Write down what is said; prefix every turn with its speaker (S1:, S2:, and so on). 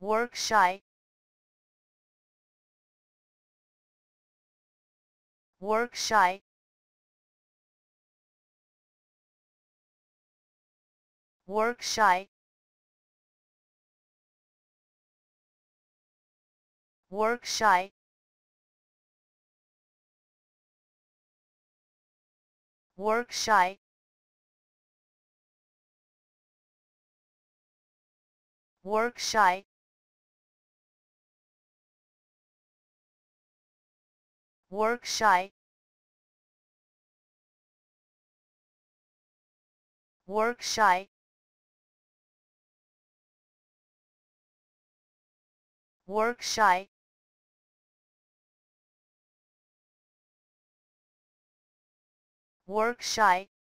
S1: work shy, work shy, work shy, work shy, work shy, work shy work shy, work shy, work shy, work shy